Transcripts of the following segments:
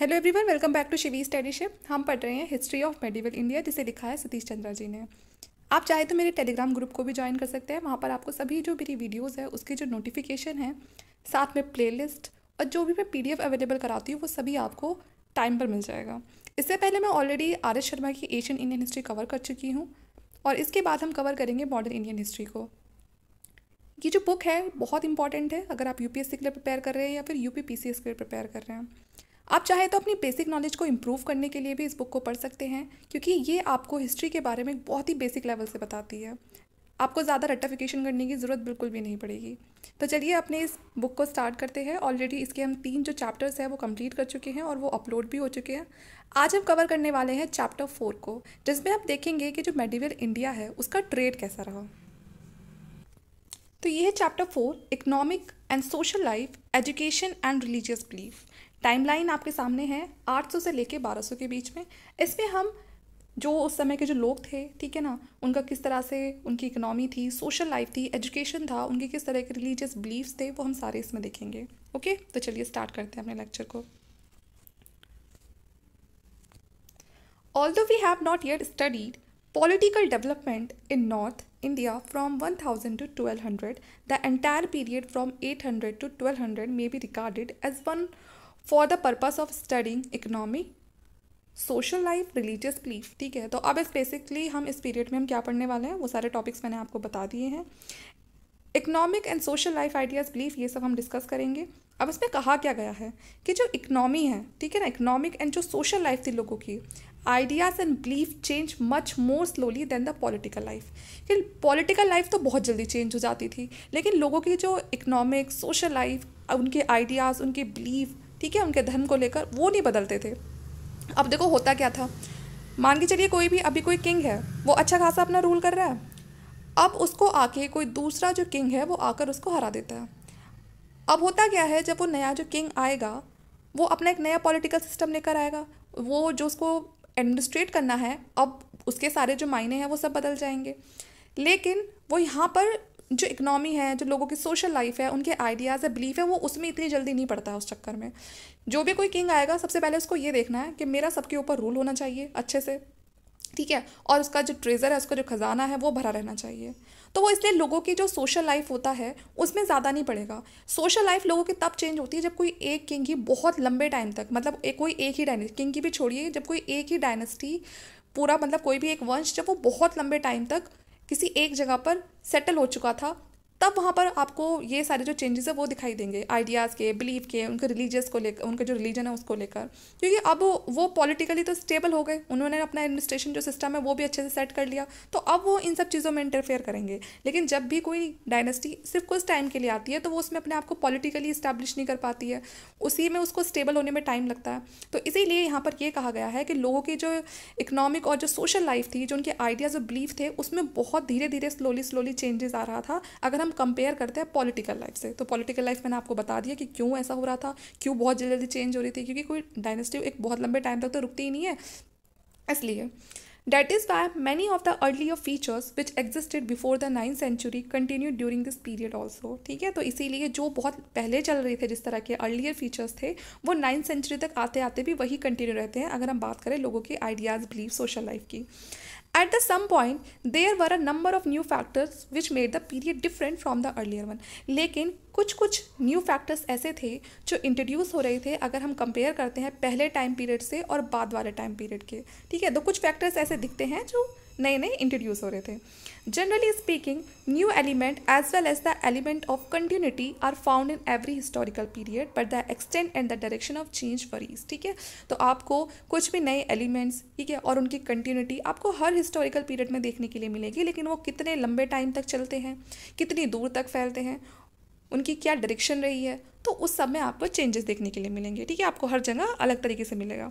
Hello everyone welcome back to Shivi studyship हम पढ़ रहे हैं हिस्ट्री ऑफ मेडिवल इंडिया जिसे लिखा है सतीश चंद्रा जी ने आप चाहे तो मेरे टेलीग्राम ग्रुप को भी ज्वाइन कर सकते हैं वहाँ पर आपको सभी जो मेरी वीडियोस है उसके जो नोटिफिकेशन है साथ में प्लेलिस्ट और जो भी मैं पी अवेलेबल कराती हूँ वो सभी आपको टाइम पर मिल जाएगा इससे पहले मैं ऑलरेडी आर एस शर्मा की एशियन इंडियन हिस्ट्री कवर कर चुकी हूँ और इसके बाद हम कवर करेंगे मॉडर्न इंडियन हिस्ट्री को ये जो बुक है बहुत इंपॉर्टेंट है अगर आप यूपीएससी के लिए प्रिपेयर कर रहे हैं या फिर यूपीपीसीएस के लिए प्रिपेयर कर रहे हैं आप चाहे तो अपनी बेसिक नॉलेज को इम्प्रूव करने के लिए भी इस बुक को पढ़ सकते हैं क्योंकि ये आपको हिस्ट्री के बारे में बहुत ही बेसिक लेवल से बताती है आपको ज़्यादा रेटिफिकेशन करने की ज़रूरत बिल्कुल भी नहीं पड़ेगी तो चलिए अपने इस बुक को स्टार्ट करते हैं ऑलरेडी इसके हम तीन जो चैप्टर्स हैं वो कंप्लीट कर चुके हैं और वो अपलोड भी हो चुके हैं आज हम कवर करने वाले हैं चैप्टर फोर को जिसमें आप देखेंगे कि जो मेडिवल इंडिया है उसका ट्रेड कैसा रहा तो ये है chapter four economic and social life education and religious belief timeline आपके सामने है 800 से लेके 1200 के बीच में इसमें हम जो उस समय के जो लोग थे ठीक है ना उनका किस तरह से उनकी इकनॉमी थी सोशल लाइफ थी एजुकेशन था उनके किस तरह के रिलीजियस बिलीव्स थे वो हम सारे इसमें देखेंगे ओके तो चलिए स्टार्ट करते हैं अपने लेक्चर को although we have not yet studied India from one thousand to twelve hundred the entire period from eight hundred to twelve hundred may be recorded as one for the purpose of studying economy social life religious belief ठीक है तो अब इस basically हम इस period में हम क्या पढ़ने वाले हैं वो सारे टॉपिक्स मैंने आपको बता दिए हैं economic and social life ideas belief ये सब हम डिस्कस करेंगे अब इसमें कहा क्या गया है कि जो इकनॉमी है ठीक है ना इकनॉमिक एंड जो सोशल लाइफ थी लोगों की ideas and belief change much more slowly than the political life कि पॉलिटिकल लाइफ तो बहुत जल्दी चेंज हो जाती थी लेकिन लोगों की जो इकनॉमिक सोशल लाइफ उनके आइडियाज़ उनके बिलीफ ठीक है उनके धर्म को लेकर वो नहीं बदलते थे अब देखो होता क्या था मान के चलिए कोई भी अभी कोई किंग है वो अच्छा खासा अपना रूल कर रहा है अब उसको आके कोई दूसरा जो किंग है वो आकर उसको हरा देता है अब होता क्या है जब वो नया जो किंग आएगा वो अपना एक नया पॉलिटिकल सिस्टम लेकर आएगा वो जो उसको एडमिनिस्ट्रेट करना है अब उसके सारे जो मायने हैं वो सब बदल जाएंगे लेकिन वो यहाँ पर जो इकनॉमी है जो लोगों की सोशल लाइफ है उनके आइडियाज़ है बिलीफ है वो उसमें इतनी जल्दी नहीं पड़ता है उस चक्कर में जो भी कोई किंग आएगा सबसे पहले उसको ये देखना है कि मेरा सबके ऊपर रूल होना चाहिए अच्छे से ठीक है और उसका जो ट्रेज़र है उसका जो खजाना है वो भरा रहना चाहिए तो वो इसलिए लोगों की जो सोशल लाइफ होता है उसमें ज़्यादा नहीं पड़ेगा सोशल लाइफ लोगों की तब चेंज होती है जब कोई एक किंग ही बहुत लंबे टाइम तक मतलब एक कोई एक ही डायनेस्टी किंग की भी छोड़िए जब कोई एक ही डायनेस्टी पूरा मतलब कोई भी एक वंश जब वो बहुत लंबे टाइम तक किसी एक जगह पर सेटल हो चुका था तब वहाँ पर आपको ये सारे जो चेंजेस है वो दिखाई देंगे आइडियाज़ के बिलीव के उनके रिलीजियस को लेकर उनका जो रिलीजन है उसको लेकर क्योंकि अब वो पॉलिटिकली तो स्टेबल हो गए उन्होंने अपना एडमिनिस्ट्रेशन जो सिस्टम है वो भी अच्छे से सेट कर लिया तो अब वो इन सब चीज़ों में इंटरफेयर करेंगे लेकिन जब भी कोई डायनेस्टी सिर्फ कुछ टाइम के लिए आती है तो वो उसमें अपने आप को पॉलिटिकली इस्टेब्लिश नहीं कर पाती है उसी में उसको स्टेबल होने में टाइम लगता है तो इसीलिए यहाँ पर ये कहा गया है कि लोगों की जो इकोनॉमिक और जो सोशल लाइफ थी जो उनके आइडियाज़ और बिलीव थे उसमें बहुत धीरे धीरे स्लोली स्लोली चेंजेस आ रहा था अगर हम हम कंपेयर करते हैं पॉलिटिकल लाइफ से तो पॉलिटिकल लाइफ मैंने आपको बता दिया कि क्यों ऐसा हो रहा था क्यों बहुत जल्दी जल्दी चेंज हो रही थी क्योंकि कोई डायनेस्टी एक बहुत लंबे टाइम तक तो रुकती ही नहीं है इसलिए That is why of the the earlier features which existed before the ninth century continue during this period also ठीक है तो इसीलिए जो बहुत पहले चल रहे थे जिस तरह के अर्लियर फीचर्स थे वो नाइन्थ सेंचुरी तक आते आते भी वही कंटिन्यू रहते हैं अगर हम बात करें लोगों के आइडियाज़ बिलीव सोशल लाइफ की at the some point there were a number of new factors which made the period different from the earlier one लेकिन कुछ कुछ न्यू फैक्टर्स ऐसे थे जो इंट्रोड्यूस हो रहे थे अगर हम कंपेयर करते हैं पहले टाइम पीरियड से और बाद वाले टाइम पीरियड के ठीक है तो कुछ फैक्टर्स ऐसे दिखते हैं जो नए नए इंट्रोड्यूस हो रहे थे generally speaking new element as well as the element of continuity are found in every historical period but the extent and the direction of change varies ठीक है तो आपको कुछ भी नए एलिमेंट्स ठीक है और उनकी कंटिन्यूटी आपको हर हिस्टोरिकल पीरियड में देखने के लिए मिलेगी लेकिन वो कितने लंबे टाइम तक चलते हैं कितनी दूर तक फैलते हैं उनकी क्या डायरेक्शन रही है तो उस सब में आपको चेंजेस देखने के लिए मिलेंगे ठीक है आपको हर जगह अलग तरीके से मिलेगा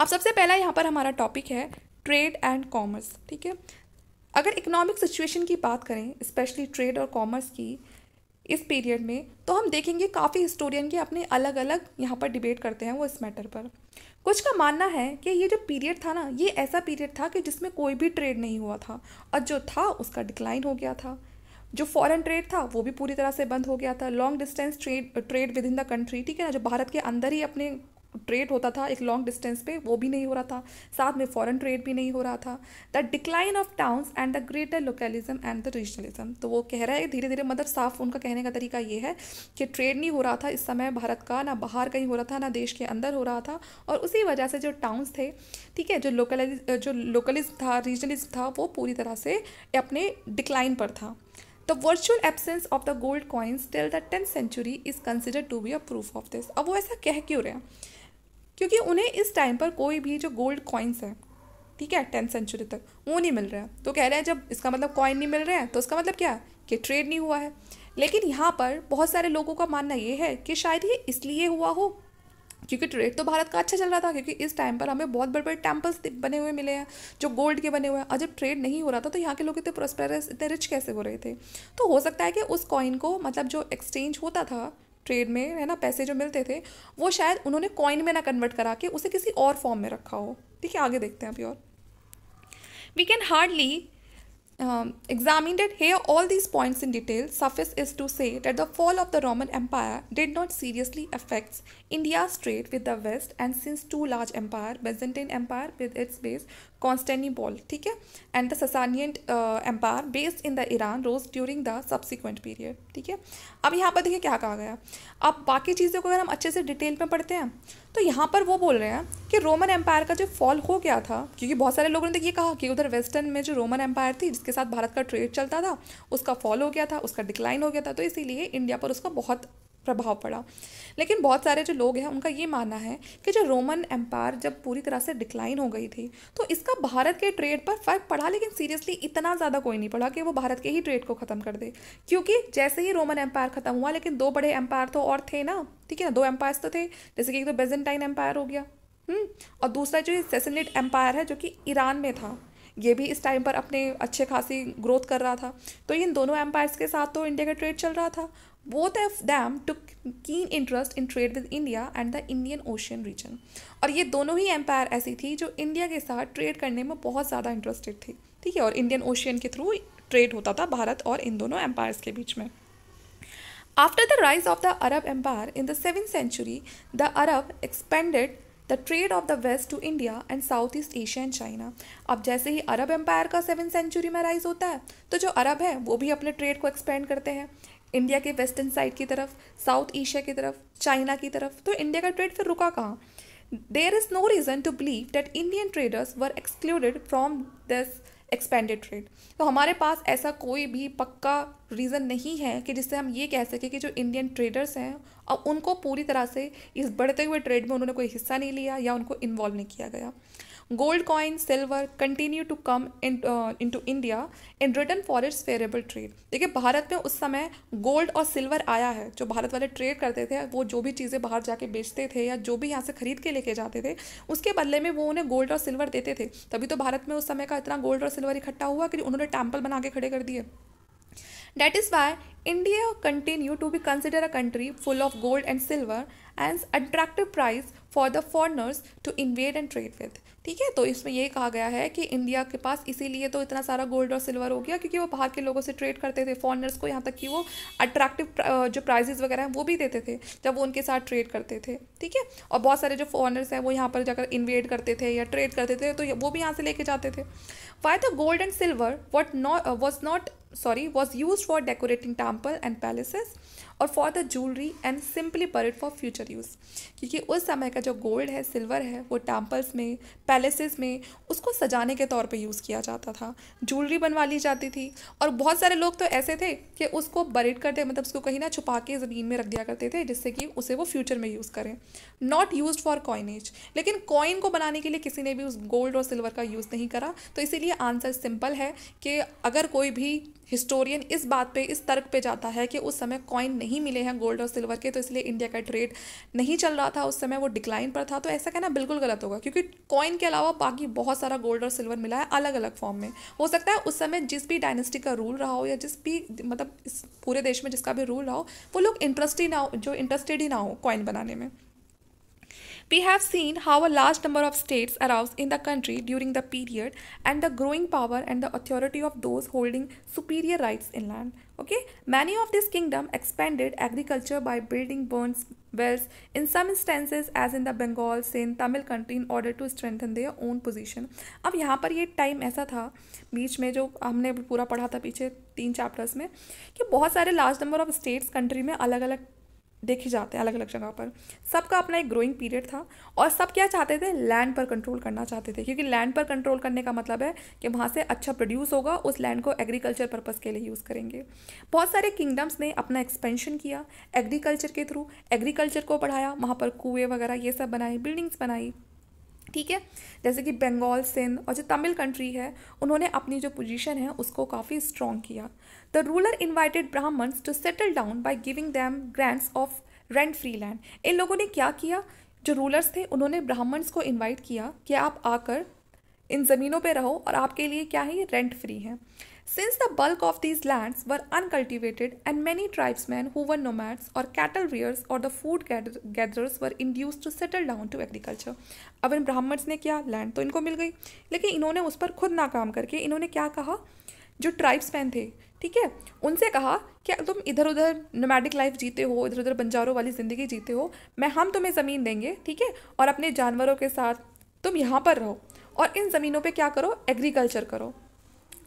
अब सबसे पहला यहाँ पर हमारा टॉपिक है ट्रेड एंड कॉमर्स ठीक है अगर इकोनॉमिक सिचुएशन की बात करें स्पेशली ट्रेड और कॉमर्स की इस पीरियड में तो हम देखेंगे काफ़ी हिस्टोरियन के अपने अलग अलग यहाँ पर डिबेट करते हैं वो इस मैटर पर कुछ का मानना है कि ये जो पीरियड था ना ये ऐसा पीरियड था कि जिसमें कोई भी ट्रेड नहीं हुआ था और जो था उसका डिक्लाइन हो गया था जो फॉरेन ट्रेड था वो भी पूरी तरह से बंद हो गया था long distance trade trade within the country ठीक है ना जो भारत के अंदर ही अपने ट्रेड होता था एक लॉन्ग डिस्टेंस पे वो भी नहीं हो रहा था साथ में फॉरेन ट्रेड भी नहीं हो रहा था the decline of towns and the greater localism and the regionalism तो वो कह रहा है धीरे धीरे मदर साफ उनका कहने का तरीका ये है कि ट्रेड नहीं हो रहा था इस समय भारत का ना बाहर कहीं हो रहा था ना देश के अंदर हो रहा था और उसी वजह से जो टाउन्स थे ठीक है जो लोकलाइज जो लोकलिज्म था रीजनलिज्म था वो पूरी तरह से अपने डिक्लाइन पर था the virtual absence of the gold coins till the tenth century is consider to be a proof of this अब वो ऐसा कह क्यों रहे हैं क्योंकि उन्हें इस टाइम पर कोई भी जो गोल्ड कॉइन्स है ठीक है टेंथ सेंचुरी तक वो नहीं मिल रहा तो कह रहे हैं जब इसका मतलब कॉइन नहीं मिल रहा है तो उसका मतलब क्या कि ट्रेड नहीं हुआ है लेकिन यहाँ पर बहुत सारे लोगों का मानना ये है कि शायद ये इसलिए हुआ हो क्योंकि ट्रेड तो भारत का अच्छा चल रहा था क्योंकि इस टाइम पर हमें बहुत बड़े बड़े टेम्पल्स बने हुए मिले हैं जो गोल्ड के बने हुए हैं और जब ट्रेड नहीं हो रहा था तो यहाँ के लोग इतने प्रोस्पेरस इतने रिच कैसे हो रहे थे तो हो सकता है कि उस कॉइन को मतलब जो एक्सचेंज होता था ट्रेड में है ना पैसे जो मिलते थे वो शायद उन्होंने कॉइन में ना कन्वर्ट करा के उसे किसी और फॉर्म में रखा हो ठीक है आगे देखते हैं अभी और we can hardly examine that here all these points in detail suffice is to say that the fall of the Roman empire did not seriously affects India straight with the west and since two large empire Byzantine empire with its base Constantinople ठीक है and the Sassanian empire based in the Iran rose during the subsequent period ठीक है अब यहाँ पर देखिए क्या कहा गया अब बाकी चीज़ों को अगर हम अच्छे से डिटेल में पढ़ते हैं तो यहाँ पर वो बोल रहे हैं कि रोमन एम्पायर का जो फॉल हो गया था क्योंकि बहुत सारे लोगों ने तो ये कहा कि उधर वेस्टर्न में जो रोमन एम्पायर थी जिसके साथ भारत का ट्रेड चलता था उसका फॉल हो गया था उसका डिक्लाइन हो गया था तो इसीलिए इंडिया पर उसका बहुत प्रभाव पड़ा लेकिन बहुत सारे जो लोग हैं उनका ये मानना है कि जो रोमन एम्पायर जब पूरी तरह से डिक्लाइन हो गई थी तो इसका भारत के ट्रेड पर फर्क पड़ा लेकिन सीरियसली इतना ज़्यादा कोई नहीं पड़ा कि वो भारत के ही ट्रेड को ख़त्म कर दे क्योंकि जैसे ही रोमन एम्पायर ख़त्म हुआ लेकिन दो बड़े एम्पायर तो और थे ना ठीक है ना दो एम्पायर्स तो थे जैसे कि एक तो बेजेंटाइन एम्पायर हो गया हम्म, और दूसरा जो सेसनेट एम्पायर है जो कि ईरान में था ये भी इस टाइम पर अपने अच्छे खासी ग्रोथ कर रहा था तो इन दोनों एम्पायर्स के साथ तो इंडिया का ट्रेड चल रहा था both of them to keen interest in trade with India and the Indian ocean region और ये दोनों ही एम्पायर ऐसी थी जो इंडिया के साथ ट्रेड करने में बहुत ज़्यादा इंटरेस्टेड थी ठीक है और इंडियन ओशियन के थ्रू ट्रेड होता था भारत और इन दोनों एम्पायर्स के बीच में after the rise of the Arab empire in the seven century the Arab expanded the trade of the west to India and south east Asia and China अब जैसे ही अरब एम्पायर का सेवन सेंचुरी में rise होता है तो जो अरब है वो भी अपने ट्रेड को एक्सपेंड करते हैं इंडिया के वेस्टर्न साइड की तरफ साउथ एशिया की तरफ चाइना की तरफ तो इंडिया का ट्रेड फिर रुका कहाँ there is no reason to believe that Indian traders were excluded from this expanded trade तो हमारे पास ऐसा कोई भी पक्का रीज़न नहीं है कि जिससे हम ये कह सकें कि जो इंडियन ट्रेडर्स हैं अब उनको पूरी तरह से इस बढ़ते हुए ट्रेड में उन्होंने कोई हिस्सा नहीं लिया या उनको इन्वॉल्व नहीं किया गया Gold coin, silver continue to come in, uh, into India in return for its favorable trade. देखिए भारत में उस समय गोल्ड और सिल्वर आया है जो भारत वाले ट्रेड करते थे वो जो भी चीज़ें बाहर जाके बेचते थे या जो भी यहाँ से खरीद के लेके जाते थे उसके बदले में वो उन्हें गोल्ड और सिल्वर देते थे तभी तो भारत में उस समय का इतना गोल्ड और सिल्वर इकट्ठा हुआ कि उन्होंने टेम्पल बना के खड़े कर दिए That is why India continue to be considered a country full of gold and silver and attractive price for the foreigners to invade and trade with ठीक है तो इसमें ये कहा गया है कि इंडिया के पास इसीलिए तो इतना सारा गोल्ड और सिल्वर हो गया क्योंकि वो बाहर के लोगों से ट्रेड करते थे फॉरनर्स को यहाँ तक कि वो अट्रैक्टिव जो प्राइजेज वगैरह हैं वो भी देते थे जब वो उनके साथ ट्रेड करते थे ठीक है और बहुत सारे जो फॉरनर्स हैं वो यहाँ पर जाकर इन्वेड करते थे या ट्रेड करते थे तो वो भी यहाँ से लेके जाते थे why the gold and silver what not was not sorry was use for decorating temple and palaces और for the jewellery and simply पर इट फॉर फ्यूचर यूज़ क्योंकि उस समय का जो गोल्ड है सिल्वर है वो टेम्पल्स में पैलेसेस में उसको सजाने के तौर पे यूज़ किया जाता था ज्वेलरी बनवा ली जाती थी और बहुत सारे लोग तो ऐसे थे कि उसको बरिड करते मतलब उसको कहीं ना छुपा के ज़मीन में रख दिया करते थे जिससे कि उसे वो फ्यूचर में यूज़ करें नॉट यूज फॉर कॉइनेज लेकिन कॉइन को बनाने के लिए किसी ने भी उस गोल्ड और सिल्वर का यूज़ नहीं करा तो इसीलिए आंसर सिंपल है कि अगर कोई भी हिस्टोरियन इस बात पे इस तर्क पे जाता है कि उस समय कॉइन नहीं मिले हैं गोल्ड और सिल्वर के तो इसलिए इंडिया का ट्रेड नहीं चल रहा था उस समय वो डिक्लाइन पर था तो ऐसा कहना बिल्कुल गलत होगा क्योंकि कॉइन के अलावा बाकी बहुत सारा गोल्ड और सिल्वर मिला है अलग अलग फॉर्म में हो सकता है उस समय जिस भी डायनेस्टी का रूल रहा हो या जिस भी मतलब इस पूरे देश में जिसका भी रूल रहा हो वो लोग इंटरेस्ट ही ना हो जो इंटरेस्टेड ही ना हो कॉइन बनाने में We have seen how a large number of states arose in the country during the period and the growing power and the authority of those holding superior rights in land. Okay, many of these kingdoms expanded agriculture by building burns, wells, in some instances as in the Bengal, Sindh, Tamil country in order to strengthen their own position. Now, here पर time time ऐसा था बीच में which we पूरा studied in पीछे तीन chapters में कि बहुत सारे large number of states country में देखे जाते हैं अलग अलग जगह पर सबका अपना एक ग्रोइंग पीरियड था और सब क्या चाहते थे लैंड पर कंट्रोल करना चाहते थे क्योंकि लैंड पर कंट्रोल करने का मतलब है कि वहाँ से अच्छा प्रोड्यूस होगा उस लैंड को एग्रीकल्चर पर्पज़ के लिए यूज़ करेंगे बहुत सारे किंगडम्स ने अपना एक्सपेंशन किया एग्रीकल्चर के थ्रू एग्रीकल्चर को बढ़ाया वहाँ पर कुएँ वगैरह ये सब बनाए बिल्डिंग्स बनाई ठीक है जैसे कि बंगाल सिंध और जो तमिल कंट्री है उन्होंने अपनी जो पोजीशन है उसको काफ़ी स्ट्रॉन्ग किया The ruler invited Brahmins to settle down by giving them grants of rent free land. इन लोगों ने क्या किया जो रूलर्स थे उन्होंने ब्राह्मण्स को इनवाइट किया कि आप आकर इन ज़मीनों पे रहो और आपके लिए क्या है ये रेंट फ्री है since the bulk of these lands were uncultivated and many tribes men who were nomads और कैटल रियर्स और the food gatherers were induced to settle down to agriculture अब इन ब्राह्मण्स ने क्या लैंड तो इनको मिल गई लेकिन इन्होंने उस पर खुद ना काम करके इन्होंने क्या कहा जो ट्राइब्स मैन थे ठीक है उनसे कहा कि तुम इधर उधर नोमैडिक लाइफ जीते हो इधर उधर बंजारों वाली ज़िंदगी जीते हो मैं हम तुम्हें ज़मीन देंगे ठीक है और अपने जानवरों के साथ तुम यहाँ पर रहो और इन ज़मीनों पे क्या करो एग्रीकल्चर करो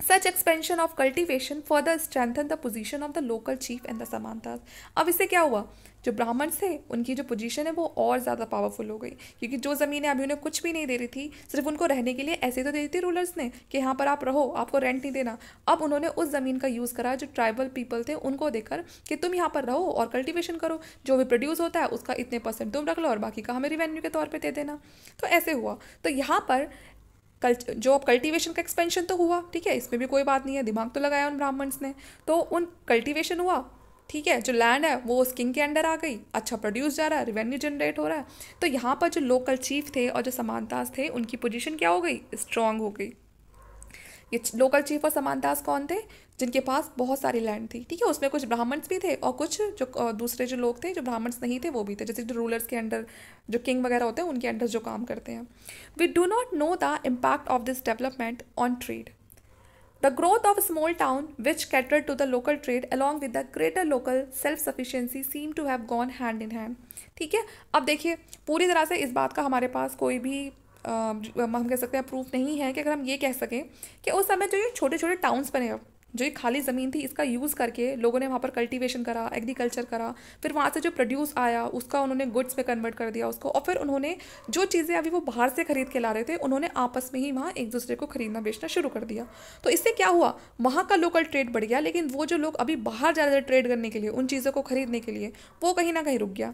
such expansion of cultivation further strengthen the position of the local chief and the samanta अब इससे क्या हुआ जो ब्राह्मण्स थे उनकी जो पोजीशन है वो और ज़्यादा पावरफुल हो गई क्योंकि जो ज़मीनें अभी उन्हें कुछ भी नहीं दे रही थी सिर्फ उनको रहने के लिए ऐसे तो दे रही थी रूलर्स ने कि यहाँ पर आप रहो आपको रेंट नहीं देना अब उन्होंने उस ज़मीन का यूज़ करा जो ट्राइबल पीपल थे उनको देकर कि तुम यहाँ पर रहो और कल्टिवेशन करो जो भी प्रोड्यूस होता है उसका इतने परसेंट तुम रख लो और बाकी का हमें रिवेन्यू के तौर पर दे देना तो ऐसे हुआ तो यहाँ पर कल जो कल्टीवेशन का एक्सपेंशन तो हुआ ठीक है इसमें भी कोई बात नहीं है दिमाग तो लगाया उन ब्राह्मण्स ने तो उन कल्टीवेशन हुआ ठीक है जो लैंड है वो उस किंग के अंडर आ गई अच्छा प्रोड्यूस जा रहा है रेवेन्यू जनरेट हो रहा है तो यहाँ पर जो लोकल चीफ थे और जो समानतास थे उनकी पोजीशन क्या हो गई स्ट्रांग हो गई ये लोकल चीफ और समानतास कौन थे जिनके पास बहुत सारी लैंड थी ठीक है उसमें कुछ ब्राह्मण्स भी थे और कुछ जो दूसरे जो लोग थे जो ब्राह्मण्स नहीं थे वो भी थे जैसे जो रूलर्स के अंडर जो किंग वगैरह होते हैं उनके अंडर जो काम करते हैं we do not know the impact of this development on trade the growth of small town which cater to the local trade along with the greater local self self seem to have gone hand in hand ठीक है अब देखिए पूरी तरह से इस बात का हमारे पास कोई भी हम कह सकते हैं प्रूफ नहीं है कि अगर हम ये कह सकें कि उस समय जो ये छोटे छोटे टाउन्स बने जो ये खाली ज़मीन थी इसका यूज़ करके लोगों ने वहाँ पर कल्टीवेशन करा एग्रीकल्चर करा फिर वहाँ से जो प्रोड्यूस आया उसका उन्होंने गुड्स में कन्वर्ट कर दिया उसको और फिर उन्होंने जो चीज़ें अभी वो बाहर से खरीद के ला रहे थे उन्होंने आपस में ही वहाँ एक दूसरे को खरीदना बेचना शुरू कर दिया तो इससे क्या हुआ वहाँ का लोकल ट्रेड बढ़ गया लेकिन वो जो लोग अभी बाहर जा रहे थे ट्रेड करने के लिए उन चीज़ों को खरीदने के लिए वो कहीं ना कहीं रुक गया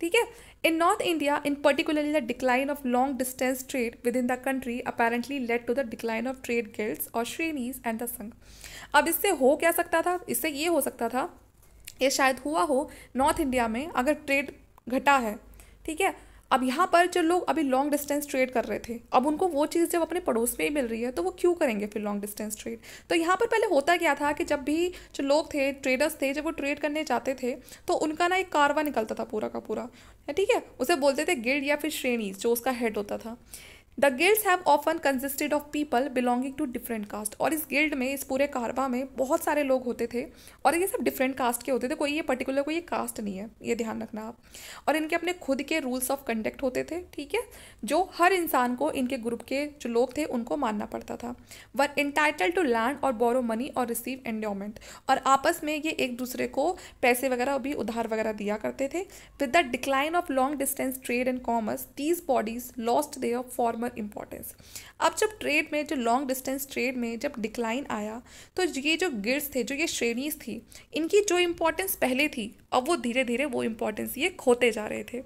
ठीक है in north India in particularly the decline of long distance trade within the country apparently led to the decline of trade guilds और श्रेणीज एंड द संघ अब इससे हो क्या सकता था इससे ये हो सकता था ये शायद हुआ हो नॉर्थ इंडिया में अगर ट्रेड घटा है ठीक है अब यहाँ पर जो लोग अभी लॉन्ग डिस्टेंस ट्रेड कर रहे थे अब उनको वो चीज़ जब अपने पड़ोस में ही मिल रही है तो वो क्यों करेंगे फिर लॉन्ग डिस्टेंस ट्रेड तो यहाँ पर पहले होता क्या था कि जब भी जो लोग थे ट्रेडर्स थे जब वो ट्रेड करने जाते थे तो उनका ना एक कारवा निकलता था पूरा का पूरा ठीक है उसे बोलते थे गिल्ड या फिर श्रेणी जो उसका हेड होता था the guilds have often consisted of people belonging to different caste और इस गिल्ड में इस पूरे कारवा में बहुत सारे लोग होते थे और ये सब डिफरेंट कास्ट के होते थे कोई ये पर्टिकुलर कोई ये कास्ट नहीं है ये ध्यान रखना आप और इनके अपने खुद के रूल्स ऑफ कंडक्ट होते थे ठीक है जो हर इंसान को इनके ग्रुप के जो लोग थे उनको मानना पड़ता था वर इंटाइटल टू लैंड और बोरो मनी और रिसीव एंडोमेंट और आपस में ये एक दूसरे को पैसे वगैरह भी उधार वगैरह दिया करते थे with the decline of long distance trade and commerce these bodies lost of former over importance अब जब ट्रेड में जो लॉन्ग डिस्टेंस ट्रेड में जब डिक्लाइन आया तो ये जो गिर्ड्स थे जो ये श्रेणीज थी इनकी जो इम्पोर्टेंस पहले थी अब वो धीरे धीरे वो इम्पोर्टेंस ये खोते जा रहे थे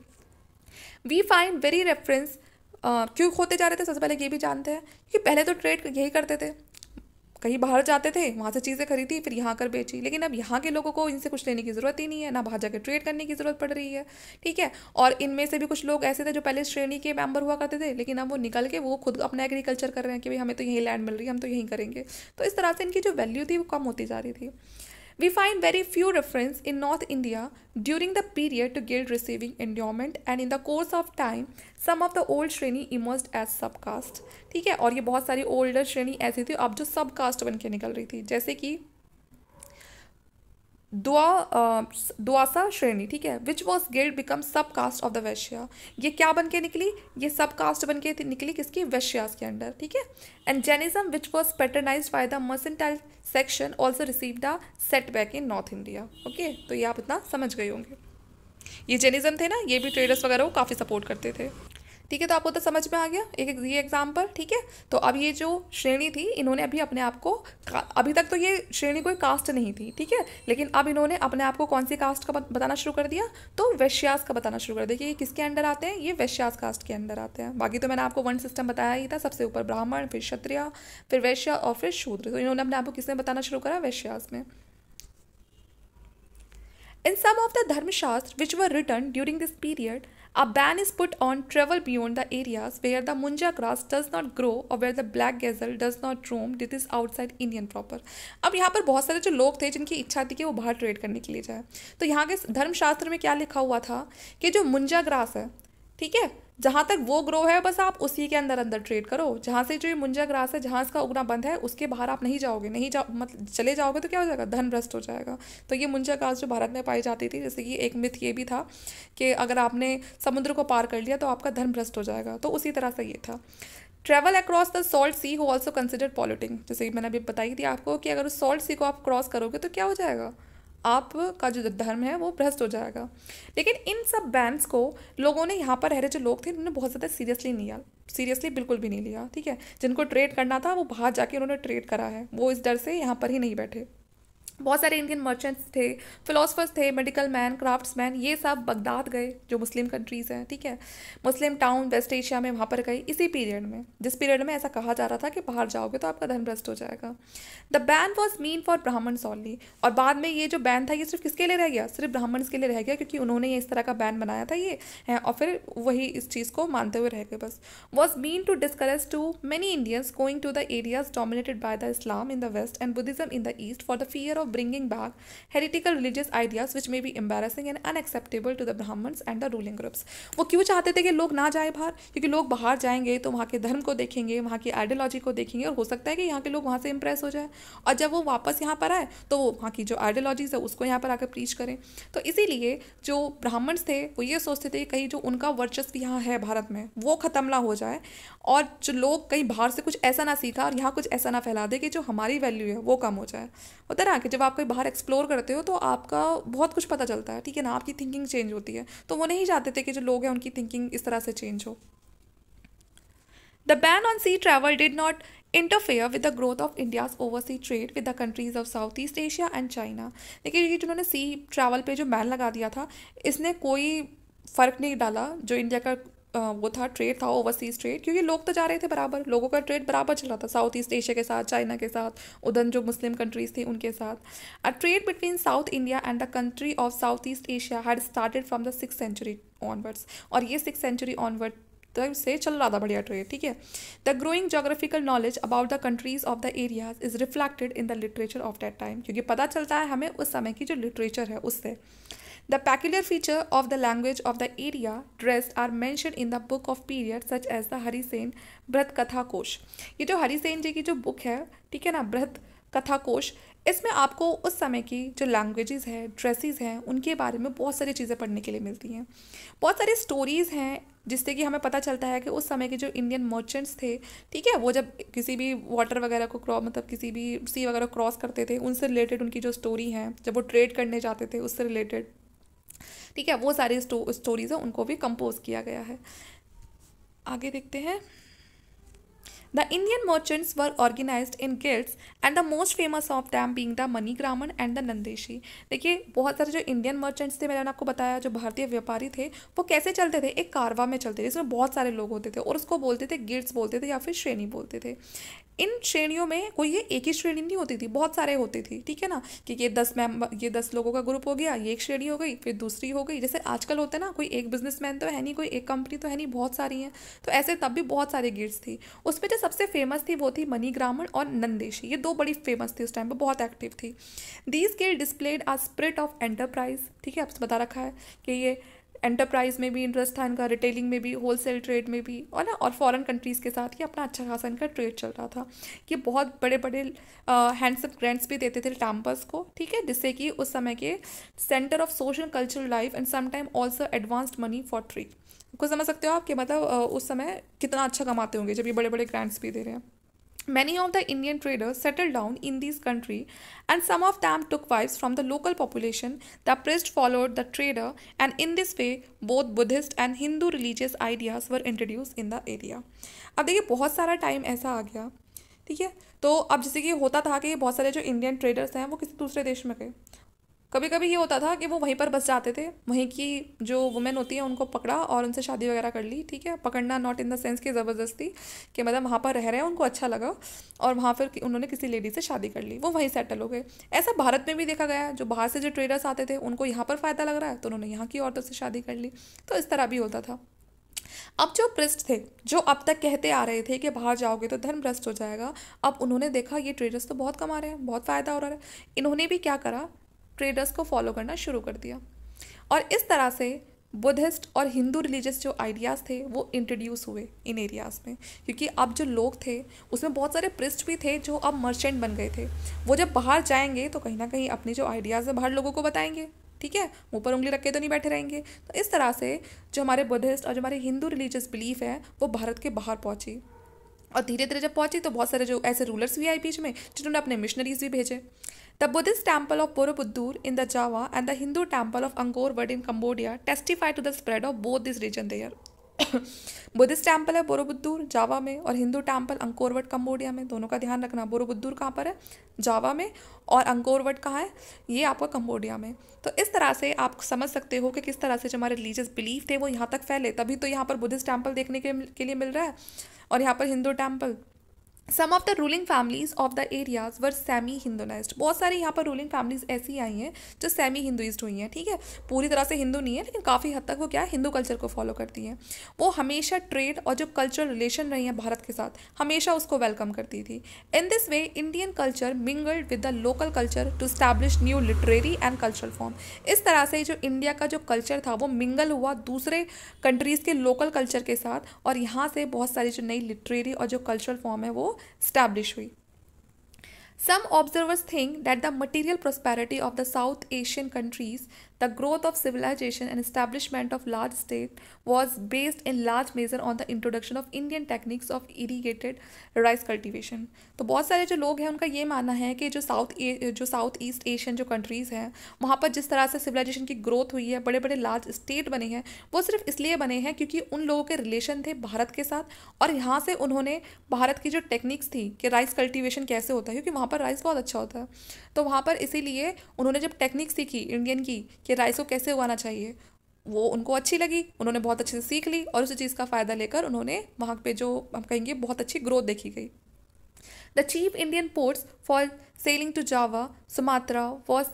वी फाइंड वेरी रेफरेंस क्यों खोते जा रहे थे सबसे पहले ये भी जानते हैं कि पहले तो ट्रेड यही करते थे कहीं बाहर जाते थे वहाँ से चीज़ें खरीदी फिर यहाँ कर बेची लेकिन अब यहाँ के लोगों को इनसे कुछ लेने की ज़रूरत ही नहीं है ना बाहर जाकर ट्रेड करने की ज़रूरत पड़ रही है ठीक है और इनमें से भी कुछ लोग ऐसे थे जो पहले श्रेणी के मेम्बर हुआ करते थे लेकिन अब वो निकल के वो खुद अपना एग्रीकल्चर कर रहे हैं कि भाई हमें तो यहीं लैंड मिल रही है हम तो यहीं करेंगे तो इस तरह से इनकी जो वैल्यू थी वो कम होती जा रही थी We find very few reference in North India during the period to guild receiving endowment and in the course of time some of the old श्रेणी emerged as subcaste ठीक है और ये बहुत सारी older श्रेणी ऐसी थी अब जो subcaste बन के निकल रही थी जैसे कि द्वा द्वासा श्रेणी ठीक है which was guild become sub caste of the Vaishya ये क्या बन के निकली ये सब कास्ट बन के निकली किसकी वैश्यास के अंडर ठीक है and Jainism which was patronize by the mercantile section also receive the setback in north India okay तो ये आप इतना समझ गए होंगे ये जेनिज्म थे ना ये भी ट्रेडर्स वगैरह को काफ़ी सपोर्ट करते थे ठीक है तो आपको तो समझ में आ गया एक ये एग्जाम्पल ठीक है तो अब ये जो श्रेणी थी इन्होंने अभी अपने आप को अभी तक तो ये श्रेणी कोई कास्ट नहीं थी ठीक है लेकिन अब इन्होंने अपने आप को कौन सी कास्ट का बताना शुरू कर दिया तो वैश्यास का बताना शुरू कर दिया कि ये किसके अंडर आते हैं ये वैश्यास कास्ट के अंडर आते हैं बाकी तो मैंने आपको वन सिस्टम बताया ही था सबसे ऊपर ब्राह्मण फिर क्षत्रिय फिर वैश्य और फिर शूद्र तो इन्होंने अपने आप को किसने बताना शुरू करा वैश्यास में इन सम of the Dharmashastra which were return during this period A ban is put on travel beyond the areas where the munja grass does not grow or where the black gazelle does not roam. This is outside Indian proper. अब यहाँ पर बहुत सारे जो लोग थे जिनकी इच्छा थी कि वो बाहर ट्रेड करने के लिए जाए तो यहाँ के धर्मशास्त्र में क्या लिखा हुआ था कि जो मुंजा ग्रास है ठीक है जहाँ तक वो ग्रो है बस आप उसी के अंदर अंदर ट्रेड करो जहाँ से जो ये मुंजा ग्रास है जहाँ इसका उगना बंद है उसके बाहर आप नहीं जाओगे नहीं जाओ मतलब चले जाओगे तो क्या हो जाएगा धन भ्रष्ट हो जाएगा तो ये मुंजा ग्रास जो भारत में पाई जाती थी जैसे कि एक मिथ ये भी था कि अगर आपने समुद्र को पार कर लिया तो आपका धन भ्रष्ट हो जाएगा तो उसी तरह से ये था travel across the salt sea हो ऑल्सो कंसिडर पॉल्यूटिंग जैसे कि मैंने अभी बताई थी आपको कि अगर उस सॉल्ट सी को आप क्रॉस करोगे तो क्या हो जाएगा आपका जो धर्म है वो भ्रष्ट हो जाएगा लेकिन इन सब बैन्स को लोगों ने यहाँ पर रह रहे जो लोग थे उन्होंने बहुत ज़्यादा सीरियसली नहीं लिया सीरियसली बिल्कुल भी नहीं लिया ठीक है जिनको ट्रेड करना था वो बाहर जाके उन्होंने ट्रेड करा है वो इस डर से यहाँ पर ही नहीं बैठे बहुत सारे इंडियन मर्चेंट्स थे फिलोसफर्स थे मेडिकल मैन क्राफ्ट्स मैन ये सब बगदाद गए जो मुस्लिम कंट्रीज़ हैं ठीक है मुस्लिम टाउन वेस्ट एशिया में वहाँ पर गए इसी पीरियड में जिस पीरियड में ऐसा कहा जा रहा था कि बाहर जाओगे तो आपका धन भ्रष्ट हो जाएगा the ban was mean for Brahmin only और बाद में ये जो बैन था ये सिर्फ किसके लिए रह गया सिर्फ ब्राह्मण्स के लिए रह गया क्योंकि उन्होंने इस तरह का बैन बनाया था ये और फिर वही इस चीज़ को मानते हुए रह गए बस was mean to discourage to many Indians going to the areas dominated by the Islam in the west and Buddhism in the east for the fear of bringing back heretical religious ideas which may be embarrassing and unacceptable to the Brahmins and the ruling groups. वो क्यों चाहते थे कि लोग ना जाए बाहर क्योंकि लोग बाहर जाएंगे तो वहाँ के धर्म को देखेंगे वहाँ की आइडियोलॉजी को देखेंगे और हो सकता है कि यहाँ के लोग वहाँ से इम्प्रेस हो जाए और जब वो वापस यहाँ पर आए तो वो वहाँ की जो आइडियोलॉजीज़ है उसको यहाँ पर आकर प्रीच करें तो इसीलिए जो ब्राह्मण्स थे वो ये सोचते थे कहीं जो उनका वर्चस्व यहाँ है भारत में वो ख़त्म ना हो जाए और जो लोग कहीं बाहर से कुछ ऐसा ना सीखा और यहाँ कुछ ऐसा ना फैला दे कि जो हमारी वैल्यू है वो कम हो जाए होता ना कि जब जब आप कोई बाहर एक्सप्लोर करते हो तो आपका बहुत कुछ पता चलता है ठीक है ना आपकी थिंकिंग चेंज होती है तो वो नहीं चाहते थे कि जो लोग हैं उनकी थिंकिंग इस तरह से चेंज हो the ban on sea travel did not interfere with the growth of India's oversea trade with the countries of South east Asia and China देखिए ये जिन्होंने सी ट्रैवल पे जो बैन लगा दिया था इसने कोई फ़र्क नहीं डाला जो इंडिया का वो था ट्रेड था ओवरसीज ट्रेड क्योंकि लोग तो जा रहे थे बराबर लोगों का ट्रेड बराबर चल रहा था साउथ ईस्ट एशिया के साथ चाइना के साथ उधर जो मुस्लिम कंट्रीज थी उनके साथ a trade between South India and the country of South east Asia had started from the six century onwards और ये सिक्स सेंचुरी ऑनवर्ड तक से चल रहा था बढ़िया ट्रेड ठीक है the growing geographical knowledge about the countries of the areas is reflected in the literature of that time क्योंकि पता चलता है हमें उस समय की जो लिटरेचर है उससे The peculiar feature of the language of the area dressed are mentioned in the book of period such as the Harisena बृहत कथा कोश ये जो हरिसेन जी की जो बुक है ठीक है ना बृहत कथा कोश इसमें आपको उस समय की जो लैंग्वेजेस है ड्रेसेस हैं उनके बारे में बहुत सारी चीज़ें पढ़ने के लिए मिलती हैं बहुत सारी स्टोरीज़ हैं जिससे कि हमें पता चलता है कि उस समय के जो इंडियन मर्चेंट्स थे ठीक है वो जब किसी भी वाटर वगैरह को क्रॉ मतलब किसी भी सी वगैरह क्रॉस करते थे उनसे रिलेटेड उनकी जो स्टोरी है जब वो ट्रेड करने जाते थे उससे रिलेटेड ठीक है वो सारी स्टो, स्टोरीज़ हैं उनको भी कंपोज किया गया है आगे देखते हैं the Indian merchants were organize in guilds and the most famous of them being the Manigramam and the Nanadesi देखिए बहुत सारे जो इंडियन मर्चेंट्स थे मैंने आपको बताया जो भारतीय व्यापारी थे वो कैसे चलते थे एक कारवा में चलते थे जिसमें बहुत सारे लोग होते थे और उसको बोलते थे गिल्ड्स बोलते थे या फिर श्रेणी बोलते थे इन श्रेणियों में कोई ये एक ही श्रेणी नहीं होती थी बहुत सारे होते थे ठीक है ना कि ये दस मेंबर ये दस लोगों का ग्रुप हो गया ये एक श्रेणी हो गई फिर दूसरी हो गई जैसे आजकल होते ना कोई एक बिजनेसमैन तो है नहीं कोई एक कंपनी तो है नहीं बहुत सारी हैं तो ऐसे तब भी बहुत सारे गिल्ड्स थी उसमें जो सबसे फेमस थी वो थी मनी ग्रामण और नंदेशी ये दो बड़ी फेमस थी उस टाइम पर बहुत एक्टिव थी these guild displayed a spirit of enterprise ठीक है आपसे बता रखा है कि ये एंटरप्राइज में भी इंटरेस्ट था इनका रिटेलिंग में भी होलसेल ट्रेड में भी और ना और फॉरेन कंट्रीज़ के साथ ही अपना अच्छा खासा इनका ट्रेड चल रहा था ये बहुत बड़े बड़े हैंडसम ग्रेंट्स भी देते थे टैम्पर्स को ठीक है जिससे कि उस समय के centre of social cultural life and sometime also advanced money for trade को समझ सकते हो आप कि मतलब उस समय कितना अच्छा कमाते होंगे जब ये बड़े बड़े ग्रांट्स भी दे रहे हैं Many of the Indian traders settled down in this country and some of them took wives from the local population. The priest followed the trader and in this way both Buddhist and Hindu religious ideas were introduced in the area. अब देखिए बहुत सारा time ऐसा आ गया ठीक है तो अब जैसे कि होता था कि बहुत सारे जो इंडियन ट्रेडर्स हैं वो किसी दूसरे देश में गए कभी कभी ये होता था कि वो वहीं पर बस जाते थे वहीं की जो वुमेन होती है उनको पकड़ा और उनसे शादी वगैरह कर ली ठीक है पकड़ना नॉट इन द सेंस कि ज़बरदस्ती कि मतलब वहाँ पर रह रहे हैं उनको अच्छा लगा और वहाँ फिर उन्होंने किसी लेडी से शादी कर ली वो वहीं सेटल हो गए ऐसा भारत में भी देखा गया जो बाहर से जो ट्रेडर्स आते थे उनको यहाँ पर फ़ायदा लग रहा है तो उन्होंने यहाँ की औरतों से शादी कर ली तो इस तरह भी होता था अब जो प्रिस्ट थे जो अब तक कहते आ रहे थे कि बाहर जाओगे तो धन भ्रष्ट हो जाएगा अब उन्होंने देखा ये ट्रेडर्स तो बहुत कमा रहे हैं बहुत फ़ायदा हो रहा है इन्होंने भी क्या करा ट्रेडर्स को फॉलो करना शुरू कर दिया और इस तरह से बुद्धिस्ट और हिंदू रिलीजियस जो आइडियाज़ थे वो इंट्रोड्यूस हुए इन एरियाज़ में क्योंकि अब जो लोग थे उसमें बहुत सारे पृष्ठ भी थे जो अब मर्चेंट बन गए थे वो जब बाहर जाएंगे तो कहीं ना कहीं अपने जो आइडियाज़ हैं बाहर लोगों को बताएंगे ठीक है मुँह पर उंगली रख के तो नहीं बैठे रहेंगे तो इस तरह से जो हमारे बुद्धिस्ट और जो हमारे हिंदू रिलीजियस बिलीफ है वो भारत के बाहर पहुँची और धीरे धीरे जब पहुंची तो बहुत सारे जो ऐसे रूलर्स भी आए बीच में जिन्होंने अपने मिशनरीज भी भेजे the Buddhist temple of Borobudur in the Java and the Hindu temple of Angkor Wat in Cambodia testify to the spread of both this region there Buddhist temple है बोरोबुद्दूर जावा में और हिंदू टेम्पल अंकोरवट कम्बोडिया में दोनों का ध्यान रखना बोरोबुद्दूर कहाँ पर है जावा में और अंकोरवट कहाँ है ये आपका कम्बोडिया में तो इस तरह से आप समझ सकते हो कि किस तरह से जो हमारे रिलीजियस बिलीफ थे वो यहाँ तक फैले तभी तो यहाँ पर बुद्धिस्ट टेम्पल देखने के, के लिए मिल रहा है और यहाँ पर Hindu temple some of the ruling families of the areas were semi Hinduised बहुत सारी यहाँ पर रूलिंग फैमिलीज ऐसी आई हैं जो सेमी हिंदुइज हुई हैं ठीक है थीके? पूरी तरह से हिंदू नहीं है लेकिन काफ़ी हद तक वो क्या है हिंदू कल्चर को फॉलो करती हैं वो हमेशा ट्रेड और जो कल्चरल रिलेशन रही हैं भारत के साथ हमेशा उसको वेलकम करती थी in this way Indian culture mingled with the local culture to establish new literary and cultural form इस तरह से जो इंडिया का जो कल्चर था वो मिंगल हुआ दूसरे कंट्रीज़ के लोकल कल्चर के साथ और यहाँ से बहुत सारी जो नई लिटरेरी और जो कल्चरल फॉर्म है वो established Some observers think that the material prosperity of the South Asian countries The growth of civilization and establishment of large state was based in large measure on the introduction of Indian techniques of irrigated rice cultivation. तो बहुत सारे जो लोग हैं उनका ये मानना है कि जो साउथ जो साउथ ईस्ट एशियन जो कंट्रीज़ हैं वहाँ पर जिस तरह से सिविलाइजेशन की ग्रोथ हुई है बड़े बड़े लार्ज स्टेट बने हैं वो सिर्फ इसलिए बने हैं क्योंकि उन लोगों के रिलेशन थे भारत के साथ और यहाँ से उन्होंने भारत की जो टेक्निक्स थी कि राइस कल्टिवेशन कैसे होता है क्योंकि वहाँ पर राइस बहुत अच्छा होता है तो वहाँ पर इसीलिए उन्होंने जब टेक्निक सीखी इंडियन की कि कि राइस को कैसे उगाना चाहिए वो उनको अच्छी लगी उन्होंने बहुत अच्छे से सीख ली और उसी चीज़ का फ़ायदा लेकर उन्होंने वहाँ पे जो हम कहेंगे बहुत अच्छी ग्रोथ देखी गई the chief Indian ports for sailing to Java Sumatra was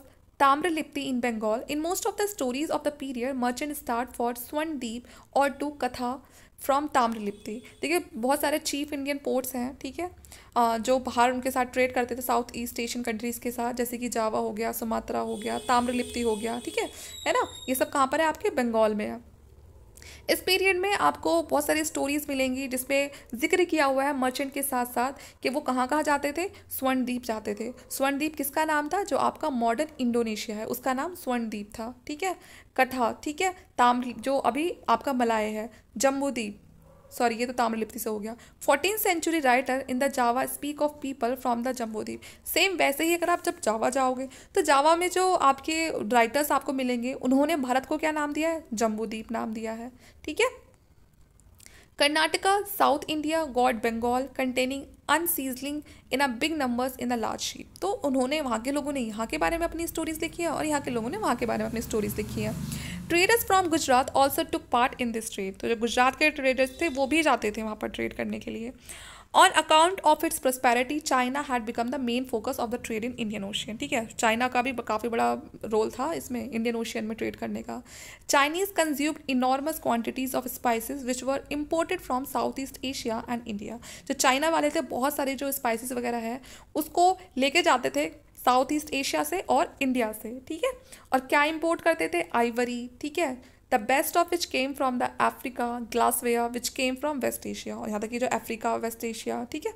in Bengal in most of the stories of the period merchant start for Swarnadweep और टू कथा फ्रॉम ताम्रलिप्ति देखिए बहुत सारे चीफ इंडियन पोर्ट्स हैं ठीक है जो बाहर उनके साथ ट्रेड करते थे साउथ ईस्ट एशियन कंट्रीज़ के साथ जैसे कि जावा हो गया सुमात्रा हो गया ताम्रलिप्ति हो गया ठीक है है ना ये सब कहाँ पर है आपके बंगाल में है इस पीरियड में आपको बहुत सारी स्टोरीज मिलेंगी जिसमें जिक्र किया हुआ है मर्चेंट के साथ साथ कि वो कहाँ कहाँ जाते थे स्वर्णद्वीप जाते थे स्वर्णद्वीप किसका नाम था जो आपका मॉडर्न इंडोनेशिया है उसका नाम स्वर्णद्वीप था ठीक है कथा ठीक है ताम्र जो अभी आपका मलाय है जम्बूद्वीप सॉरी ये तो ताम्रलिप्ति से हो गया fourteen century writer in the Java speak of people from the Jambudweep same वैसे ही अगर आप जब जावा जाओगे तो जावा में जो आपके राइटर्स आपको मिलेंगे उन्होंने भारत को क्या नाम दिया है जम्बोदीप नाम दिया है ठीक है Karnataka, South India got Bengal containing unseasoning in a big numbers in a large sheet. तो उन्होंने वहाँ के लोगों ने यहाँ के बारे में अपनी स्टोरीज लिखी है और यहाँ के लोगों ने वहाँ के बारे में अपनी स्टोरीज लिखी है traders from Gujarat also took part in this trade तो जो गुजरात के ट्रेडर्स थे वो भी जाते थे वहाँ पर ट्रेड करने के लिए on account of its prosperity China had become the main focus of the trade in Indian Ocean ठीक है चाइना का भी काफ़ी बड़ा रोल था इसमें इंडियन ओशियन में ट्रेड करने का Chinese consumed enormous quantities of spices which were imported from South east Asia and India जो चाइना वाले थे बहुत सारे जो स्पाइसिस वगैरह है उसको लेके जाते थे साउथ ईस्ट एशिया से और इंडिया से ठीक है और क्या इम्पोर्ट करते थे आइवरी ठीक है the best of which came from the Africa glassware which came from West Asia और यहाँ तक कि जो अफ्रीका वेस्ट एशिया ठीक है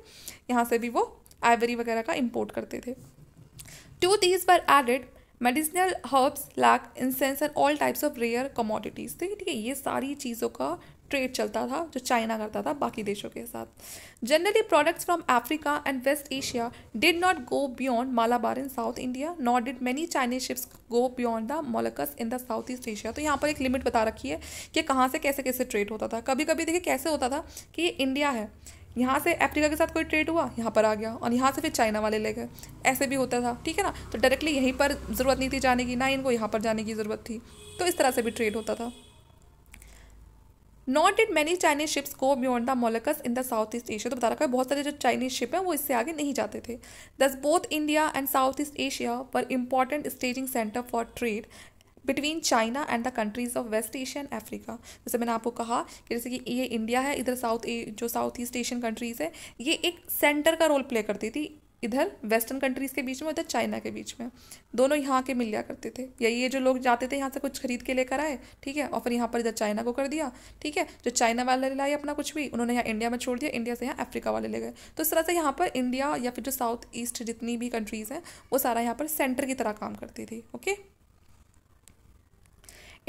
यहाँ से भी वो आइवरी वगैरह का इम्पोर्ट करते थे टू दीज पर added medicinal herbs lac incense and all types of rare commodities ठीक है ठीक है ये सारी चीज़ों का ट्रेड चलता था जो चाइना करता था बाकी देशों के साथ generally products from Africa and West Asia did not go beyond Malabar in South India not did many Chinese ships go beyond the Moluccas in the South east Asia तो यहाँ पर एक लिमिट बता रखी है कि कहाँ से कैसे कैसे ट्रेड होता था कभी कभी देखिए कैसे होता था कि ये इंडिया है यहाँ से अफ्रीका के साथ कोई ट्रेड हुआ यहाँ पर आ गया और यहाँ से फिर चाइना वाले ले गए ऐसे भी होता था ठीक है ना तो डायरेक्टली यहीं पर ज़रूरत नहीं थी जाने की ना इनको यहाँ पर जाने की ज़रूरत थी तो इस तरह से भी ट्रेड होता था not did many Chinese ships go beyond the Moluccas in the South east Asia तो बता रखा है बहुत सारे जो चाइनीज शिप हैं वो इससे आगे नहीं जाते थे thus both India and south east Asia पर important staging centre for trade between China and the countries of West Asia and Africa जैसे मैंने आपको कहा कि जैसे कि ये इंडिया है इधर साउथ जो साउथ ईस्ट एशियन कंट्रीज़ है ये एक सेंटर का रोल प्ले करती थी इधर वेस्टर्न कंट्रीज़ के बीच में उधर चाइना के बीच में दोनों यहाँ के मिल लिया करते थे या ये जो लोग जाते थे यहाँ से कुछ खरीद के लेकर आए ठीक है और फिर यहाँ पर इधर चाइना को कर दिया ठीक है जो चाइना वाले ले लाए अपना कुछ भी उन्होंने यहाँ इंडिया में छोड़ दिया इंडिया से यहाँ अफ्रीका वाले ले गए तो इस तरह से यहाँ पर इंडिया या फिर जो साउथ ईस्ट जितनी भी कंट्रीज़ हैं वो सारा यहाँ पर सेंटर की तरह काम करती थी okay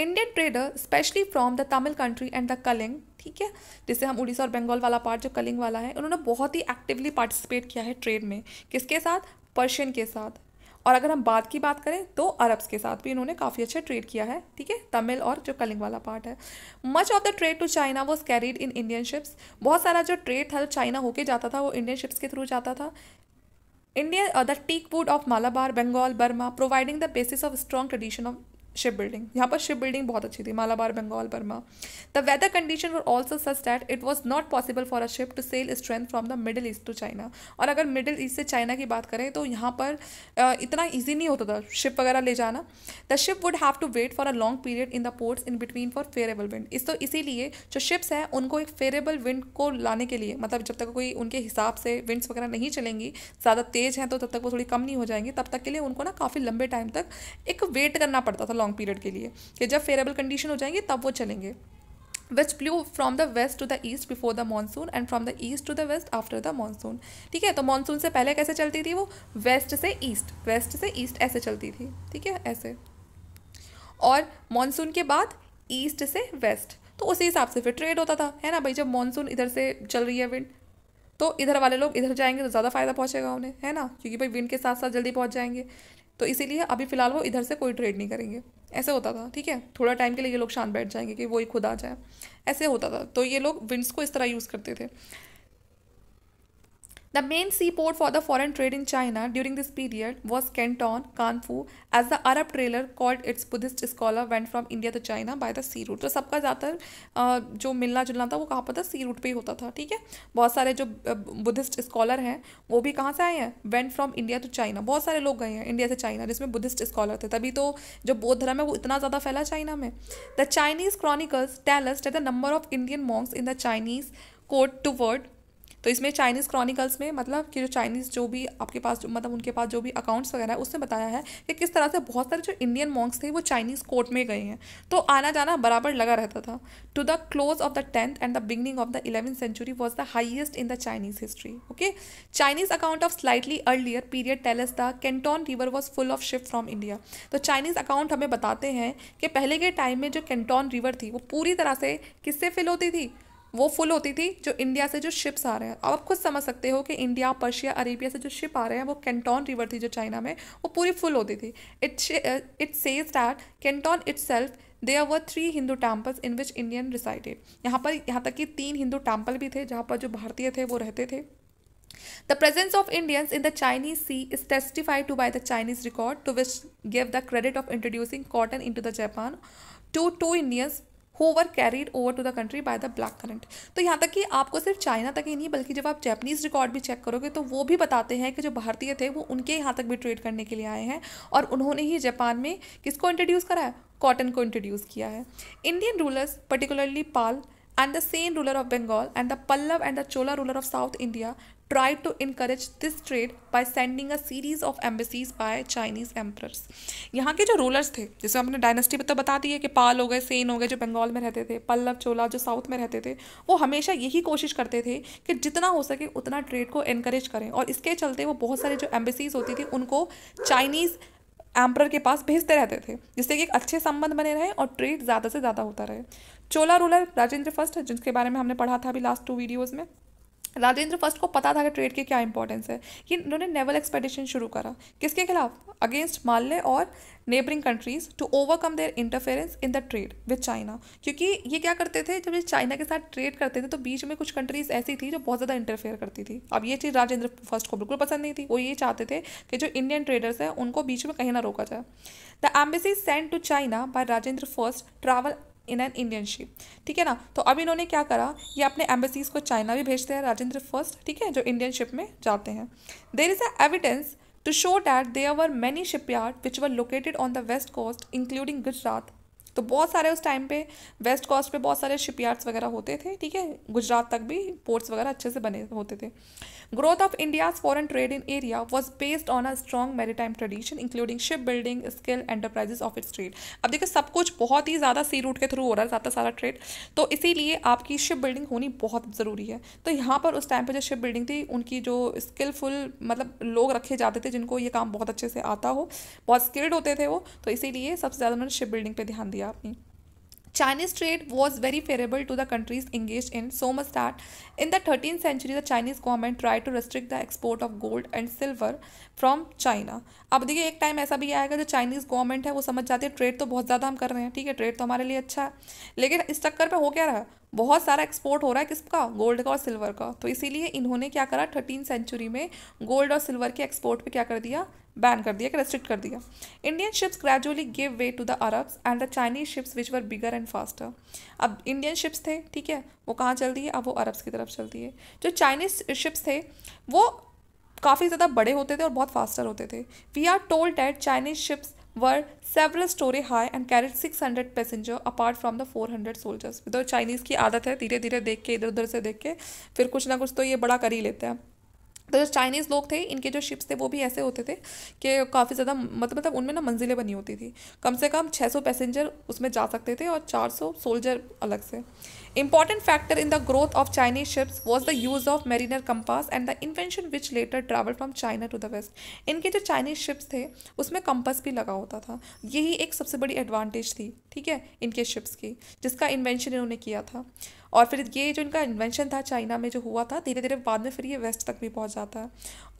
Indian trader specially from the Tamil country and the Kalinga ठीक है जैसे हम उड़ीसा और बंगाल वाला पार्ट जो कलिंग वाला है उन्होंने बहुत ही एक्टिवली पार्टिसिपेट किया है ट्रेड में किसके साथ पर्शियन के साथ और अगर हम बाद की बात करें तो अरब्स के साथ भी इन्होंने काफ़ी अच्छा ट्रेड किया है ठीक है तमिल और जो कलिंग वाला पार्ट है much of the trade to China was carried in Indian ships बहुत सारा जो ट्रेड था जो चाइना होके जाता था वो इंडियन शिप्स के थ्रू जाता था India the teak wood of Malabar Bengal Burma providing the basis of strong tradition of ship building यहाँ पर शिप बिल्डिंग बहुत अच्छी थी Malabar Bengal Burma the weather condition were also such that it was not possible for a ship to sail straight from the Middle East to China और अगर middle east से China की बात करें तो यहाँ पर इतना ईजी नहीं होता था शिप वगैरह ले जाना the ship would have to wait for a long period in the ports in between for favourable wind इस तो इसीलिए जो शिप्स हैं उनको एक फेरेबल विंड को लाने के लिए मतलब जब तक कोई उनके हिसाब से विंड्स वगैरह नहीं चलेंगी ज़्यादा तेज हैं तो तब तक वो थोड़ी कम नहीं हो जाएंगी तब तक के लिए उनको ना काफ़ी लंबे टाइम तक एक वेट करना पड़ता था लॉन्ग पीरियड के लिए कि जब फेवरेबल कंडीशन हो जाएंगे तब वो चलेंगे which blew from the west to the east before the monsoon and from the east to the west after the monsoon ठीक है तो मानसून से पहले कैसे चलती थी वो वेस्ट से ईस्ट वेस्ट से ईस्ट ऐसे चलती थी ठीक है ऐसे और मानसून के बाद ईस्ट से वेस्ट तो उसी हिसाब से फिर ट्रेड होता था है ना भाई जब मानसून इधर से चल रही है विंड तो इधर वाले लोग इधर जाएंगे तो ज़्यादा फायदा पहुंचेगा उन्हें है ना क्योंकि भाई विंड के साथ साथ जल्दी पहुंच जाएंगे तो इसीलिए अभी फ़िलहाल वो इधर से कोई ट्रेड नहीं करेंगे ऐसे होता था ठीक है थोड़ा टाइम के लिए ये लोग शांत बैठ जाएंगे कि वो ही खुद आ जाए ऐसे होता था तो ये लोग विंड्स को इस तरह यूज़ करते थे the The main seaport for the foreign trade in China during this period was Canton, Khanfu as the Arab traveller called its Buddhist scholar went from India to China by the sea route तो सबका ज़्यादातर जो मिलना जुलना था वो कहाँ पर था सी रूट पर ही होता था ठीक है बहुत सारे जो बुद्धिस्ट स्कॉलर हैं वो भी कहाँ से आए हैं went from India to China बहुत सारे लोग गए हैं इंडिया से चाइना जिसमें बुद्धिस्ट स्कॉलर थे तभी तो जो बौद्ध धर्म है वो इतना ज़्यादा फैला चाइना में the Chinese chronicles tells the number of Indian monks in the Chinese court towards तो इसमें चाइनीज़ क्रॉनिकल्स में मतलब कि जो चाइनीज़ जो भी आपके पास जो मतलब उनके पास जो भी अकाउंट्स वगैरह है उसने बताया है कि किस तरह से बहुत सारे जो इंडियन मॉन्क्स थे वो चाइनीज़ कोर्ट में गए हैं तो आना जाना बराबर लगा रहता था to the close of the tenth and the beginning of the eleventh century was the highest in the Chinese history okay Chinese account of slightly earlier period tells the Canton river was full of ships from India तो Chinese account हमें बताते हैं कि पहले के time में जो Canton river थी वो पूरी तरह से किससे फिल होती थी वो फुल होती थी जो इंडिया से जो शिप्स आ रहे हैं अब आप खुद समझ सकते हो कि इंडिया पर्शिया अरेबिया से जो शिप आ रहे हैं वो कैंटॉन रिवर थी जो चाइना में वो पूरी फुल होती थी it it says that Canton itself they are were three Hindu temples in which Indian resided यहाँ पर यहाँ तक कि तीन हिंदू टेम्पल भी थे जहाँ पर जो भारतीय थे वो रहते थे the presence of Indians in the Chinese sea is testified to by the Chinese record to which give the credit of introducing cotton into the Japan to two Indians who were carried over to the country by the black current तो यहाँ तक कि आपको सिर्फ China तक ही नहीं बल्कि जब आप जैपनीज़ रिकॉर्ड भी चेक करोगे तो वो भी बताते हैं कि जो भारतीय थे वो उनके यहाँ तक भी ट्रेड करने के लिए आए हैं और उन्होंने ही जापान में किसको इंट्रोड्यूस करा है कॉटन को इंट्रोड्यूस किया है Indian rulers particularly Pala and the Sena ruler of Bengal and the Pallava and the Chola ruler of South India try to increase this trade by sending a series of embassies by Chinese emperors यहाँ के जो rulers थे जैसे हमने dynasty में तो बता दी है कि पाल हो गए सेन हो गए जो बंगाल में रहते थे पल्लव चोला जो साउथ में रहते थे वो हमेशा यही कोशिश करते थे कि जितना हो सके उतना ट्रेड को इनक्रेज करें और इसके चलते वो बहुत सारे जो एम्बेसीज होती थी उनको चाइनीज़ एम्प्रर के पास भेजते रहते थे जिससे कि एक अच्छे संबंध बने रहे और ट्रेड ज़्यादा से ज़्यादा होता रहे चोला रूलर राजेंद्र फर्स्ट जिनके बारे में हमने पढ़ा था अभी लास्ट टू वीडियोज़ में राजेंद्र फर्स्ट को पता था कि ट्रेड की क्या इंपॉर्टेंस है कि इन्होंने नेवल एक्सपेडिशन शुरू करा किसके खिलाफ अगेंस्ट माले और neighbouring countries to overcome their interference in the trade with China क्योंकि ये क्या करते थे जब ये चाइना के साथ ट्रेड करते थे तो बीच में कुछ कंट्रीज ऐसी थी जो बहुत ज़्यादा इंटरफेयर करती थी अब ये चीज़ राजेंद्र फर्स्ट को बिल्कुल पसंद नहीं थी वो ये चाहते थे कि जो इंडियन ट्रेडर्स हैं उनको बीच में कहीं ना रोका जाए the embassy send to China by Rajendra first travel in an Indian ship ठीक है ना तो अब इन्होंने क्या करा ये अपने एम्बेसीज को चाइना भी भेजते हैं राजेंद्र फर्स्ट ठीक है जो इंडियन शिप में जाते हैं there is a evidence show that they there many shipyard which were located on the west coast including Gujarat तो बहुत सारे उस टाइम पे वेस्ट कोस्ट पे बहुत सारे शिप वगैरह होते थे ठीक है गुजरात तक भी पोर्ट्स वगैरह अच्छे से बने होते थे Growth of India's foreign trade in area was based on a strong maritime tradition including shipbuilding, skill, enterprises of its trade. अब देखिए सब कुछ बहुत ही ज़्यादा सी रूट के थ्रू हो रहा है ज़्यादा सारा ट्रेड तो इसीलिए आपकी शिप बिल्डिंग होनी बहुत ज़रूरी है तो यहाँ पर उस टाइम पर जो शिप बिल्डिंग थी उनकी जो स्किलफुल मतलब लोग रखे जाते थे जिनको ये काम बहुत अच्छे से आता हो बहुत स्किल्ड होते थे वो तो इसीलिए सबसे ज़्यादा उन्होंने शिप बिल्डिंग पर ध्यान दिया अपनी Chinese trade was very favorable to the countries engaged in, so much that in the 13th century the Chinese government tried to restrict the export of gold and silver from China. अब देखिए एक time ऐसा भी आएगा जो Chinese government है वो समझ जाती है ट्रेड तो बहुत ज़्यादा हम कर रहे हैं ठीक है ट्रेड तो हमारे लिए अच्छा है लेकिन इस चक्कर पर हो क्या रहा है बहुत सारा एक्सपोर्ट हो रहा है किसका गोल्ड का और सिल्वर का तो इसीलिए इन्होंने क्या करा थर्टीन सेंचुरी में गोल्ड और सिल्वर के एक्सपोर्ट पर क्या कर दिया बैन कर दिया कि रेस्ट्रिक्ट कर दिया Indian ships gradually give way to the Arabs and the Chinese ships which were bigger and faster अब इंडियन शिप्स थे ठीक है वो कहाँ चल रही है अब वो अरब्स की तरफ चलती है जो चाइनीज शिप्स थे वो काफ़ी ज़्यादा बड़े होते थे और बहुत फास्टर होते थे we are told that Chinese ships were storey high and carried six hundred passenger apart from the four hundred soldiers इधर चाइनीज़ की आदत है धीरे धीरे देख के इधर उधर से देख के फिर कुछ ना कुछ तो ये बड़ा कर ही लेते हैं तो जो चाइनीज़ लोग थे इनके जो शिप्स थे वो भी ऐसे होते थे कि काफ़ी ज़्यादा मतलब मतलब उनमें ना मंजिलें बनी होती थी कम से कम 600 पैसेंजर उसमें जा सकते थे और 400 सोल्जर अलग से important factor in the growth of Chinese ships was the use of mariner compass and the invention which later travel from China to the west इनके जो चाइनीज शिप्स थे उसमें कंपास भी लगा होता था यही एक सबसे बड़ी एडवांटेज थी ठीक है इनके शिप्स की जिसका इन्वेंशन इन्होंने किया था और फिर ये जो इनका इन्वेंशन था चाइना में जो हुआ था धीरे धीरे बाद में फिर ये वेस्ट तक भी पहुँच जाता है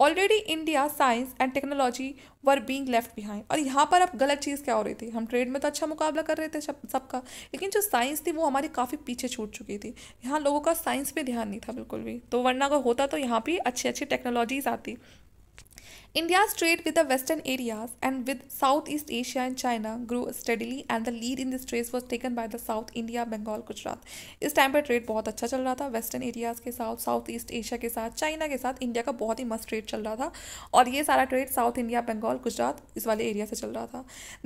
already India science and technology were being left behind और यहाँ पर अब गलत चीज़ क्या हो रही थी हम ट्रेड में तो अच्छा मुकाबला कर रहे थे सबका लेकिन जो साइंस थी वो हमारी काफ़ी पीछे छूट चुकी थी यहाँ लोगों का साइंस पे ध्यान नहीं था बिल्कुल भी तो वरना अगर होता तो यहाँ पर अच्छी अच्छी टेक्नोलॉजीज़ आती India's trade with the Western areas and with Southeast Asia and China grew steadily and the lead in this trade was taken by the South India, Bengal, Gujarat. इस टाइम पर ट्रेड बहुत अच्छा चल रहा था western areas के साथ south east Asia के साथ चाइना के साथ इंडिया का बहुत ही मस्त ट्रेड चल रहा था और ये सारा trade South India Bengal Gujarat इस वाले एरिया से चल रहा था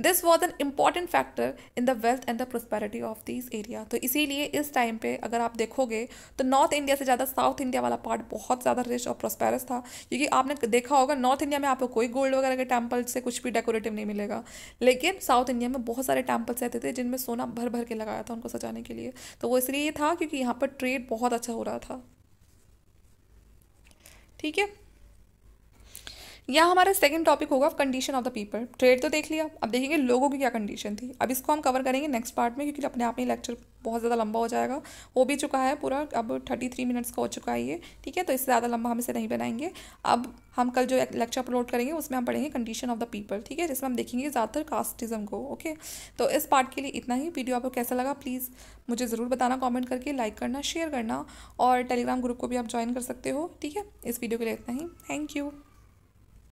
this was an important factor in the wealth and the prosperity of this area तो इसीलिए इस टाइम पर अगर आप देखोगे तो नॉर्थ इंडिया से ज़्यादा साउथ इंडिया वाला पार्ट बहुत ज़्यादा रिच और प्रोस्पेरस था क्योंकि आपने देखा होगा नॉर्थ इंडिया इंडिया में आपको कोई गोल्ड वगैरह के टेम्पल से कुछ भी डेकोरेटिव नहीं मिलेगा लेकिन साउथ इंडिया में बहुत सारे टेम्पल्स रहते थे जिनमें सोना भर भर के लगाया था उनको सजाने के लिए तो वो इसलिए था क्योंकि यहाँ पर ट्रेड बहुत अच्छा हो रहा था ठीक है यहाँ हमारा सेकंड टॉपिक होगा condition of the people trade तो देख लिया अब देखेंगे लोगों की क्या कंडीशन थी अब इसको हम कवर करेंगे नेक्स्ट पार्ट में क्योंकि अपने आप में लेक्चर बहुत ज़्यादा लंबा हो जाएगा हो भी चुका है पूरा अब थर्टी थ्री मिनट्स का हो चुका है ये ठीक है तो इससे ज़्यादा लंबा हम इसे नहीं बनाएंगे अब हम कल जो लेक्चर अपलोड करेंगे उसमें हम पढ़ेंगे कंडीशन ऑफ द पीपल ठीक है जिसमें हम देखेंगे ज़्यादातर कास्टिज़म को ओके तो इस पार्ट के लिए इतना ही वीडियो आपको कैसा लगा प्लीज़ मुझे ज़रूर बताना कॉमेंट करके लाइक करना शेयर करना और टेलीग्राम ग्रुप को भी आप ज्वाइन कर सकते हो ठीक है इस वीडियो के लिए इतना ही थैंक यू